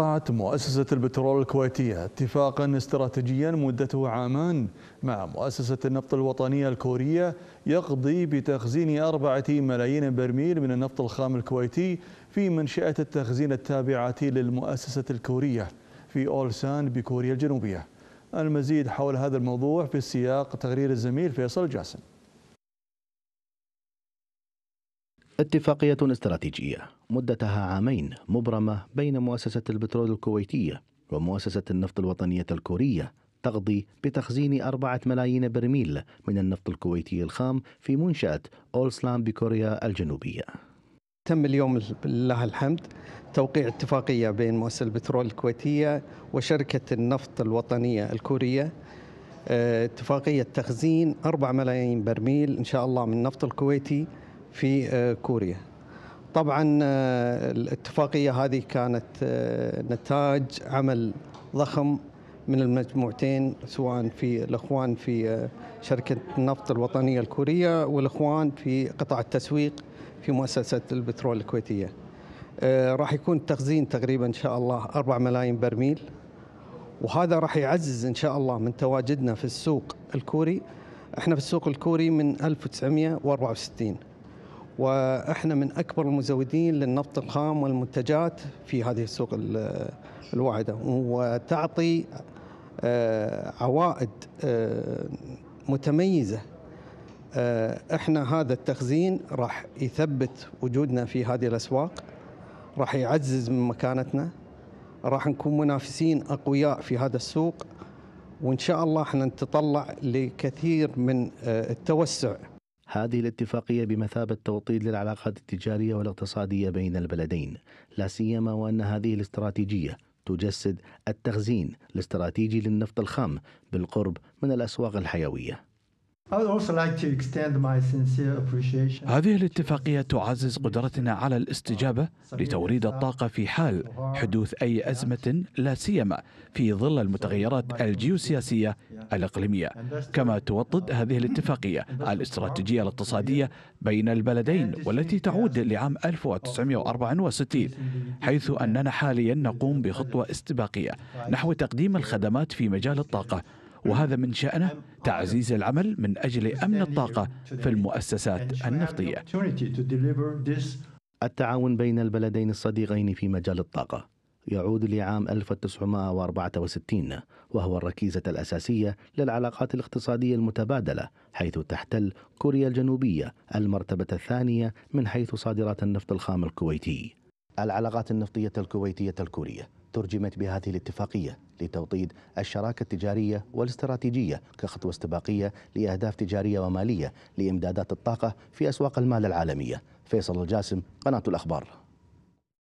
وقعت مؤسسة البترول الكويتية اتفاقا استراتيجيا مدته عامان مع مؤسسة النفط الوطنية الكورية يقضي بتخزين أربعة ملايين برميل من النفط الخام الكويتي في منشأة التخزين التابعة للمؤسسة الكورية في أولسان بكوريا الجنوبية المزيد حول هذا الموضوع في السياق تقرير الزميل فيصل جاسم اتفاقية استراتيجية مدتها عامين مبرمة بين مؤسسة البترول الكويتية ومؤسسة النفط الوطنية الكورية تقضي بتخزين أربعة ملايين برميل من النفط الكويتي الخام في منشأة أولسلام بكوريا الجنوبية تم اليوم لله الحمد توقيع اتفاقية بين مؤسسة البترول الكويتية وشركة النفط الوطنية الكورية آه، اتفاقية تخزين أربعة ملايين برميل إن شاء الله من النفط الكويتي في آه، كوريا طبعا آه، الاتفاقية هذه كانت آه، نتاج عمل ضخم من المجموعتين سواء في الإخوان في شركة النفط الوطنية الكورية والإخوان في قطاع التسويق في مؤسسة البترول الكويتية راح يكون تخزين تقريبا إن شاء الله 4 ملايين برميل وهذا راح يعزز إن شاء الله من تواجدنا في السوق الكوري احنا في السوق الكوري من 1964 واحنا من اكبر المزودين للنفط الخام والمنتجات في هذه السوق الواعده وتعطي آه، عوائد آه، متميزه آه، احنا هذا التخزين راح يثبت وجودنا في هذه الاسواق راح يعزز من مكانتنا راح نكون منافسين اقوياء في هذا السوق وان شاء الله احنا نتطلع لكثير من التوسع هذه الاتفاقية بمثابة توطيد للعلاقات التجارية والاقتصادية بين البلدين لا سيما وأن هذه الاستراتيجية تجسد التخزين الاستراتيجي للنفط الخام بالقرب من الأسواق الحيوية هذه الاتفاقية تعزز قدرتنا على الاستجابة لتوريد الطاقة في حال حدوث أي أزمة لا سيما في ظل المتغيرات الجيوسياسية الإقليمية كما توطد هذه الاتفاقية الاستراتيجية الاقتصادية بين البلدين والتي تعود لعام 1964 حيث أننا حاليا نقوم بخطوة استباقية نحو تقديم الخدمات في مجال الطاقة وهذا من شأنه تعزيز العمل من أجل أمن الطاقة في المؤسسات النفطية التعاون بين البلدين الصديقين في مجال الطاقة يعود لعام 1964 وهو الركيزة الأساسية للعلاقات الاقتصادية المتبادلة حيث تحتل كوريا الجنوبية المرتبة الثانية من حيث صادرات النفط الخام الكويتي العلاقات النفطية الكويتية الكورية ترجمت بهذه الاتفاقية لتوطيد الشراكة التجارية والاستراتيجية كخطوة استباقية لأهداف تجارية ومالية لإمدادات الطاقة في أسواق المال العالمية فيصل الجاسم قناة الأخبار